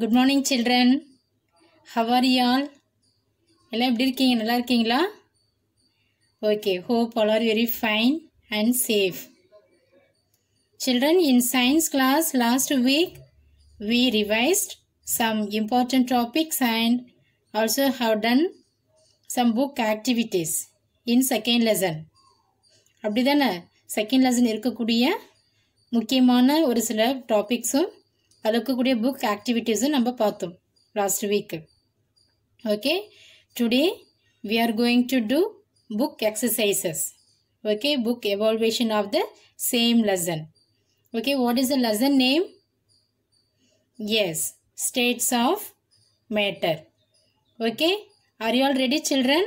Good morning children ஹவாரியால் எல்லாம் எப்படி இருக்கீங்க நல்லா இருக்கீங்களா okay hope all are very fine and safe children in science class last week we revised some important topics and also have done some book activities in second lesson அப்படி தானே second lesson இருக்கக்கூடிய முக்கியமான ஒரு சில டாபிக்ஸும் அதில் இருக்கக்கூடிய book ஆக்டிவிட்டீஸும் நம்ம பார்த்தோம் last week okay? Today we are going to do book exercises, okay book evaluation of the same lesson okay what is the lesson name yes states of matter okay are you all ready children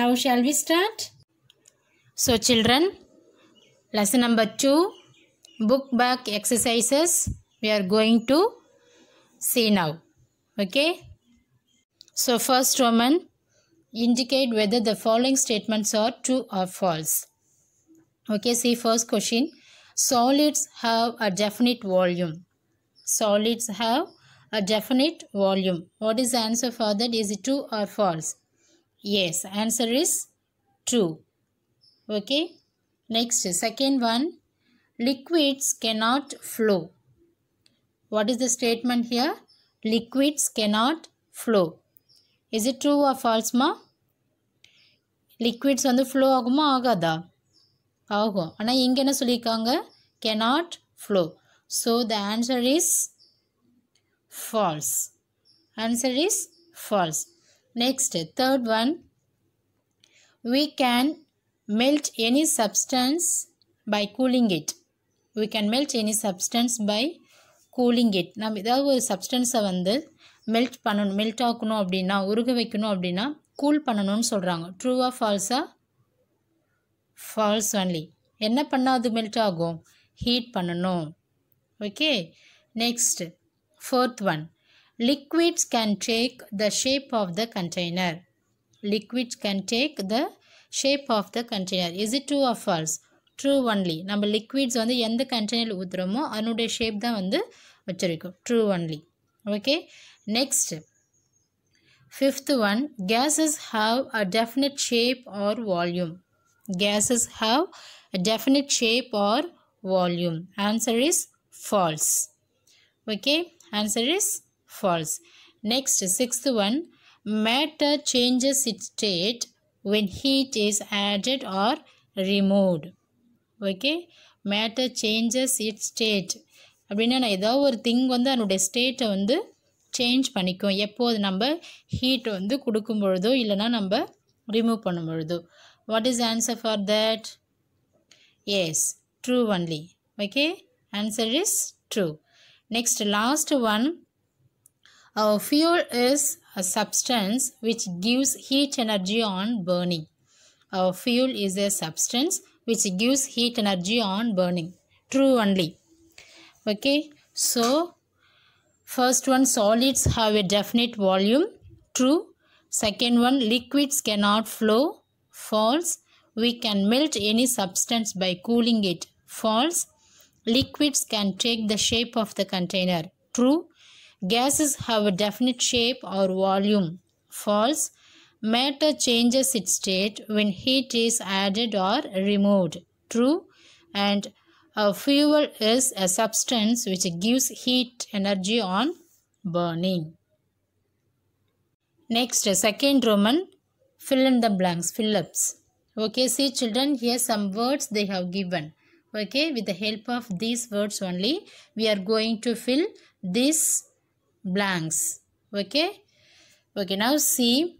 now shall we start so children lesson number 2 book back exercises we are going to see now okay so first roman indicate whether the following statements are true or false okay see first question solids have a definite volume solids have a definite volume what is the answer for that is it true or false yes answer is true okay next second one liquids cannot flow what is the statement here? Liquids cannot flow. Is it true or false ma? Liquids on the flow ஆகாதா ஆகும் ஆனால் இங்கே என்ன சொல்லியிருக்காங்க cannot flow. So the answer is false. Answer is false. Next, third one. We can melt any substance by cooling it. We can melt any substance by cooling it நம்ம ஏதாவது ஒரு சப்ஸ்டன்ஸை வந்து மெல்ட் பண்ணணும் மெல்ட் ஆக்கணும் அப்படின்னா உருக வைக்கணும் அப்படின்னா கூல் பண்ணணும்னு சொல்கிறாங்க ட்ரூவாக ஃபால்ஸாக ஃபால்ஸ் ஒன்லி என்ன பண்ணால் அது மெல்ட் ஆகும் ஹீட் பண்ணணும் okay next fourth one liquids can take the shape of the container liquids can take the shape of the container is it true of false true only நம்ம liquids வந்து எந்த container ஊற்றுறோமோ அதனுடைய shape தான் வந்து வச்சுருக்கோம் true only okay next fifth one gases have a definite shape or volume gases have a definite shape or volume answer is false okay answer is false next sixth one matter changes its state when heat is added or removed okay matter changes it state அப்படின்னா நான் ஏதோ ஒரு thing வந்து அதனுடைய ஸ்டேட்டை வந்து change பண்ணிக்கும் எப்போது நம்ம ஹீட் வந்து கொடுக்கும் பொழுதோ இல்லைனா நம்ம ரிமூவ் பண்ணும் பொழுதோ what is answer for that yes true only okay answer is true next last one fuel is is a substance which gives heat energy on burning. Our fuel is which gives heat energy on burning. True only. Okay. So, first one solids have a definite volume. True. Second one liquids cannot flow. False. We can melt any substance by cooling it. False. Liquids can take the shape of the container. True. Gases have a definite shape or volume. False Matter changes its state when heat is added or removed. True. And a uh, fuel is a substance which gives heat energy on burning. Next, second Roman, fill in the blanks, Phillips. Okay, see children, here some words they have given. Okay, with the help of these words only, we are going to fill these blanks. Okay, okay, now see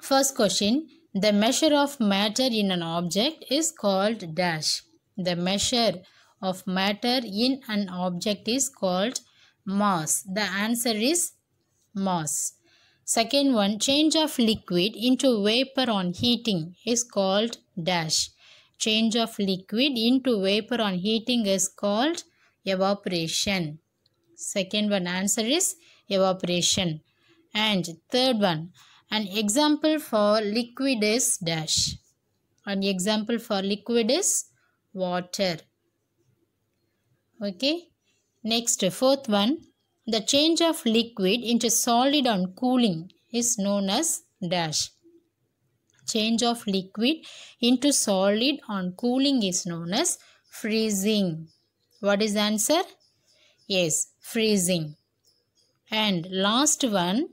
First question, the measure of matter in an object is called dash. The measure of matter in an object is called mass. The answer is mass. Second one, change of liquid into vapor on heating is called dash. Change of liquid into vapor on heating is called evaporation. Second one answer is evaporation. And third one, an example for liquid is dash. An example for liquid is water. Okay. Next, fourth one. The change of liquid into solid on cooling is known as dash. Change of liquid into solid on cooling is known as freezing. What is answer? Yes, freezing. And last one,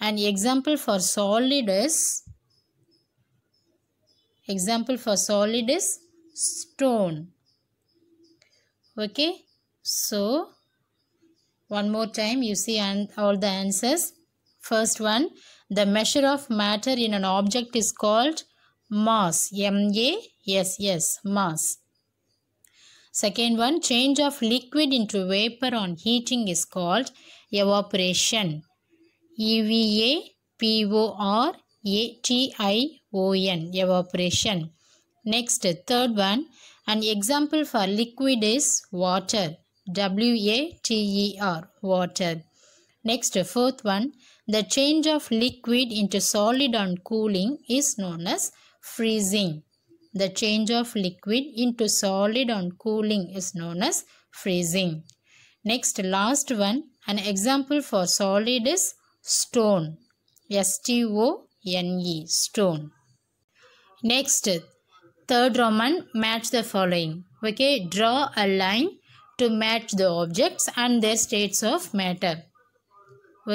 an example for solid is example for solid is stone okay so one more time you see and all the answers first one the measure of matter in an object is called mass m a s s M A yes yes second one change of liquid into vapor on heating is called evaporation EVA, POR, ATION, evaporation. Next, third one, an example for liquid is water, W-A-T-E-R, water. Next, fourth one, the change of liquid into solid on cooling is known as freezing. The change of liquid into solid on cooling is known as freezing. Next, last one, an example for solid is stone s-t-o-n-e stone next third roman match the following okay draw a line to match the objects and their states of matter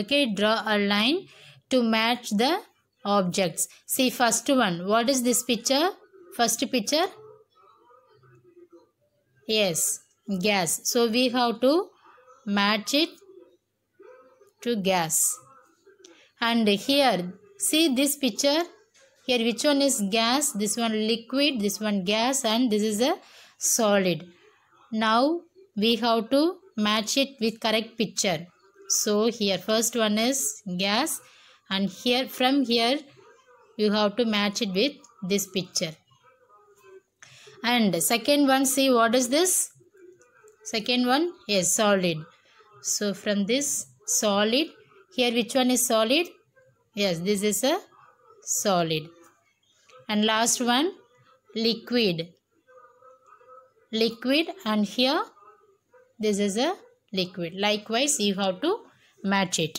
okay draw a line to match the objects see first one what is this picture first picture yes gas so we have to match it to gas and here see this picture here which one is gas this one liquid this one gas and this is a solid now we have to match it with correct picture so here first one is gas and here from here you have to match it with this picture and second one see what is this second one is solid so from this solid here which one is solid yes this is a solid and last one liquid liquid and here this is a liquid likewise you have to match it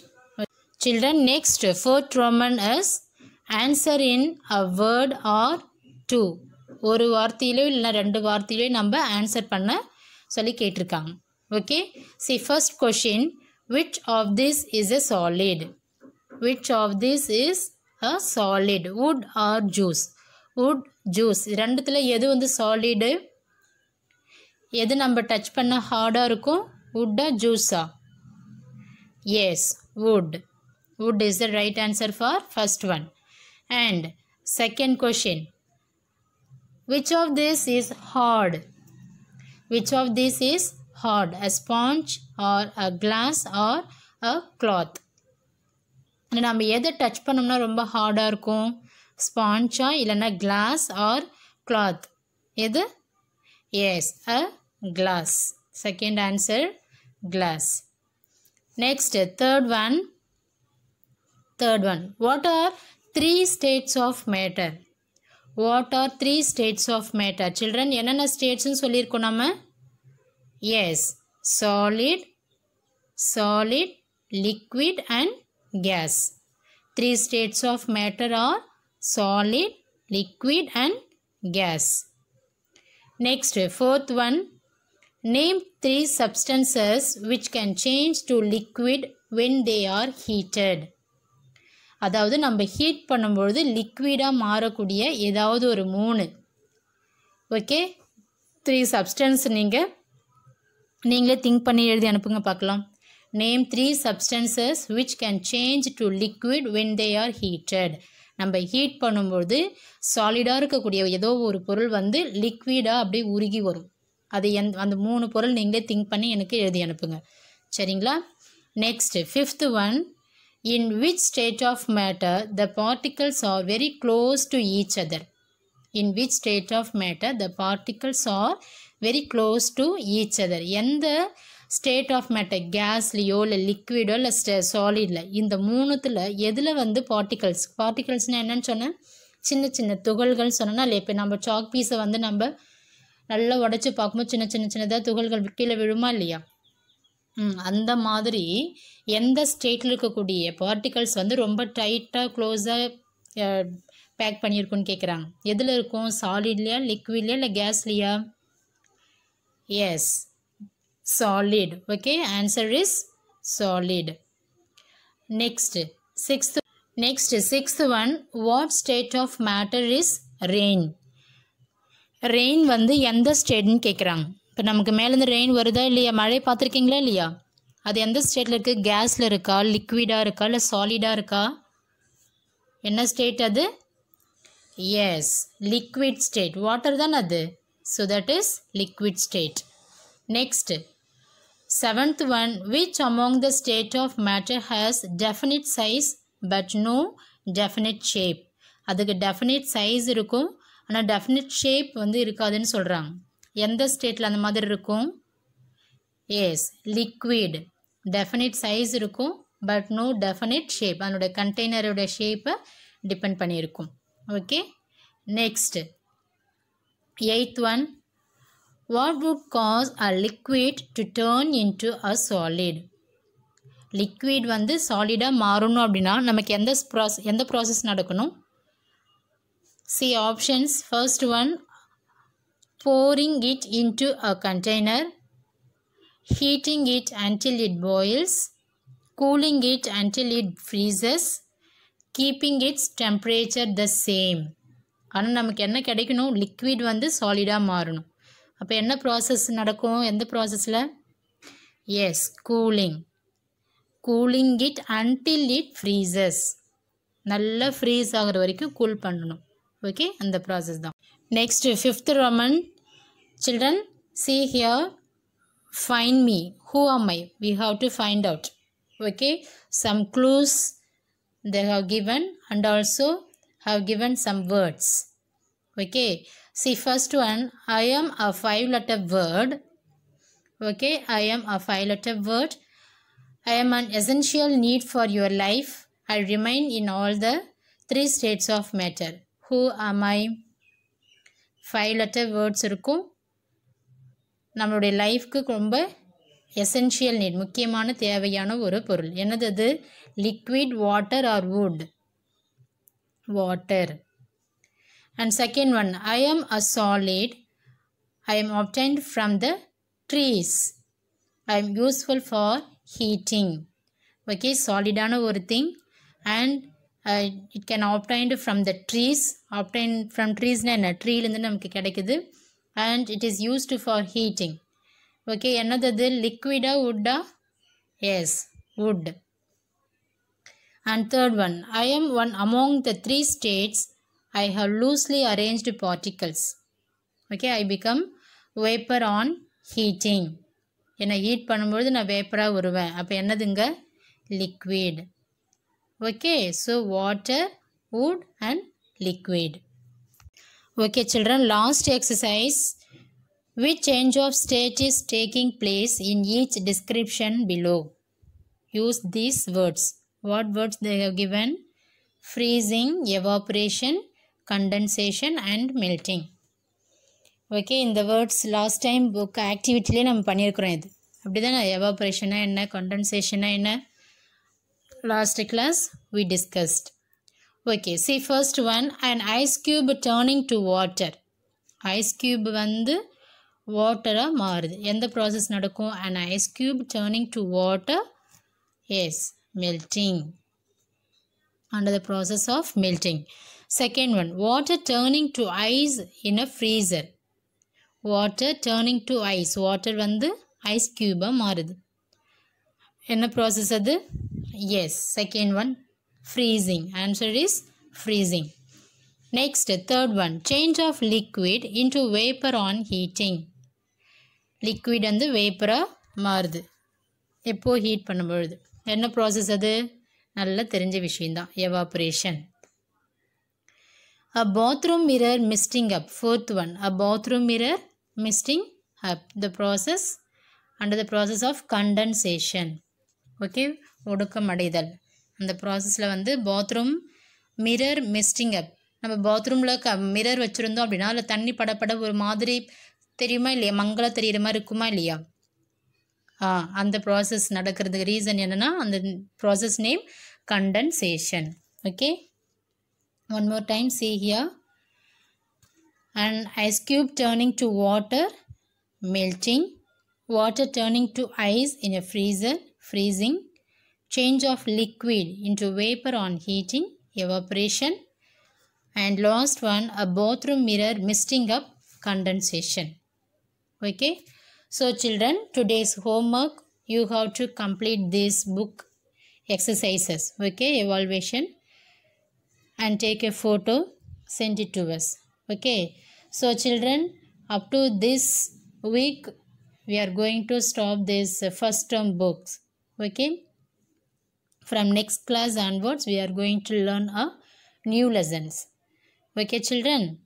children next fourth roman is answer in a word or two ஒரு வார்த்தையிலோ இல்லைனா ரெண்டு வார்த்தையிலையும் நம்ம answer பண்ண சொல்லி கேட்டிருக்காங்க okay see first question which of this is a solid which of this is a solid wood or juice wood juice irandathile edhu vandu solid edhu namba touch panna hard ah wood ah juice yes wood wood is the right answer for first one and second question which of this is hard which of this is hard a sponge or a glass or a cloth நம்ம எதை touch பண்ணோம்னா ரொம்ப ஹார்டாக இருக்கும் ஸ்பான்ச்சா இல்லைன்னா glass or cloth எது yes a glass second answer glass next third one third one what are three states of matter what are three states of matter children என்னென்ன ஸ்டேட்ஸ்ன்னு சொல்லியிருக்கோம் நம்ம Yes, solid, solid, liquid and gas. Three states of matter are solid, liquid and gas. Next, fourth one. Name three substances which can change to liquid when they are heated. அதாவது நம்ம heat பண்ணும்பொழுது லிக்விடாக மாறக்கூடிய ஏதாவது ஒரு மூணு okay three substance நீங்கள் நீங்களே think பண்ணி எழுதி அனுப்புங்க பார்க்கலாம் name three substances which can change to liquid when they are heated நம்ம ஹீட் பண்ணும்போது சாலிடாக இருக்கக்கூடிய ஏதோ ஒரு பொருள் வந்து லிக்விடாக அப்படியே உருகி வரும் அது எந் அந்த மூணு பொருள் நீங்களே திங்க் பண்ணி எனக்கு எழுதி அனுப்புங்க சரிங்களா next fifth one in which state of matter the particles are very close to each other in which state of matter the particles are very close to each other எந்த ஸ்டேட் ஆஃப் மேட்டர் கேஸ்லேயோ இல்லை லிக்விடோ இல்லை stay சாலிடில் இந்த மூணுத்தில் எதில் வந்து particles பார்ட்டிகல்ஸ்னால் என்னென்னு சொன்னேன் சின்ன சின்ன துகள்கள் சொன்னால் இப்போ நம்ம சாக் பீஸை வந்து நம்ம நல்லா உடச்சி பார்க்கும்போது சின்ன சின்ன சின்னதாக துகள்கள் கீழே விழுமா இல்லையா அந்த மாதிரி எந்த ஸ்டேட்டில் இருக்கக்கூடிய பார்ட்டிகல்ஸ் வந்து ரொம்ப டைட்டாக க்ளோஸாக பேக் பண்ணியிருக்குன்னு கேட்குறாங்க எதில் இருக்கும் சாலிட்லையா லிக்விட்லையா இல்லை கேஸ்லையா Yes, solid. Okay, answer is solid. Next, sixth. Next, sixth one. What state of matter is rain? Rain வந்து எந்த ஸ்டேட்னு கேட்குறாங்க இப்போ நமக்கு மேலேருந்து ரெயின் வருதா இல்லையா மழை பார்த்துருக்கீங்களா இல்லையா அது எந்த ஸ்டேட்டில் இருக்குது கேஸில் இருக்கா லிக்விடாக இருக்கா இல்லை சாலிடாக இருக்கா என்ன ஸ்டேட் அது எஸ் லிக்விட் ஸ்டேட் வாட்டர் தானே அது So that is liquid state. Next, seventh one, which among the state of matter has definite size but no definite shape? அதுக்கு definite size இருக்கும் ஆனால் definite shape வந்து இருக்காதுன்னு சொல்கிறாங்க எந்த ஸ்டேட்டில் அந்த மாதிரி இருக்கும் எஸ் லிக்விட் டெஃபினிட் சைஸ் இருக்கும் பட் நோ டெஃபினிட் ஷேப் அதனுடைய கண்டெய்னருடைய ஷேப்பை டிபெண்ட் பண்ணியிருக்கும் okay next Eighth one, what would cause a liquid to turn into a solid? Liquid வந்து சாலிடாக மாறணும் அப்படின்னா நமக்கு எந்த ப்ராஸ் எந்த ப்ராசஸ் நடக்கணும் see options. First one. pouring it into a container, heating it until it boils, cooling it until it freezes, keeping its temperature the same. ஆனால் நமக்கு என்ன கிடைக்கணும் லிக்விட் வந்து சாலிடாக மாறணும் அப்போ என்ன ப்ராசஸ் நடக்கும் எந்த ப்ராசஸில் yes cooling cooling it until it freezes நல்லா ஃப்ரீஸ் ஆகிற வரைக்கும் கூல் பண்ணணும் ஓகே அந்த ப்ராசஸ் தான் next fifth roman children see here find me who am I we have to find out okay some clues they have given and also have given some words. Okay. See first one, I am a five letter word. Okay. I am a five letter word. I am an essential need for your life. I remain in all the three states of matter. Who am I? Five letter words இருக்கும் நம்மளுடைய life ரொம்ப essential NEET முக்கியமான தேவையான ஒரு பொருள் என்னது அது liquid water or wood water. And second one, I am a solid. I am obtained from the trees. I am useful for heating. Okay, solidana or thing and uh, it can obtained from the trees. Obtained from trees என்ன ட்ரீலேருந்து நமக்கு கிடைக்குது and it is used for heating. Okay, என்னது liquida wood? Yes, wood. And third one, I am one among the three states. I have loosely arranged particles. Okay, I become vapor on heating. என்னை heat heat நான் வேப்பராக வருவேன் அப்போ என்னதுங்க liquid Okay, so water, wood and liquid. Okay children, last exercise. Which change of state is taking place in each description below? Use these words. What words they have given freezing evaporation condensation and melting ஓகே இந்த words last time book ஆக்டிவிட்டிலே நம்ம பண்ணியிருக்கிறோம் இது அப்படி தான் எவாபரேஷனா என்ன கண்டன்சேஷனா என்ன last class we discussed okay see first one and ice cube turning to water ice cube வந்து வாட்டராக மாறுது எந்த ப்ராசஸ் நடக்கும் and ice cube turning to water yes melting under the process of melting second one water turning to ice in a freezer water turning to ice water வந்து ice cube மாறுது என்ன process அது yes second one freezing answer is freezing next third one change of liquid into vapor on heating liquid வந்து vapor மாறுது எப்போ heat பண்ணும்பொழுது என்ன process அது நல்லா தெரிஞ்ச விஷயந்தான் evaporation a bathroom mirror misting up fourth one a bathroom mirror misting up the process under the process of condensation okay ஒடுக்கம் அடைதல் அந்த ப்ராசஸில் வந்து பாத்ரூம் மிரர் மிஸ்டிங் அப் நம்ம பாத்ரூமில் க மிரர் வச்சுருந்தோம் அப்படின்னா அதில் தண்ணி படப்பட ஒரு மாதிரி தெரியுமா இல்லையா மங்களம் தெரிகிற மாதிரி இருக்குமா இல்லையா அந்த ப்ராசஸ் நடக்கிறதுக்கு ரீசன் என்னென்னா அந்த process name condensation okay one more time see here and ice cube turning to water melting water turning to ice in a freezer, freezing, change of liquid into vapor on heating, evaporation, and last one, a bathroom mirror misting up condensation. Okay. So children, today's homework, you have to complete this book exercises, okay, evaluation and take a photo, send it to us, okay. So children, up to this week, we are going to stop this first term books, okay. From next class onwards, we are going to learn a new lessons. Okay children,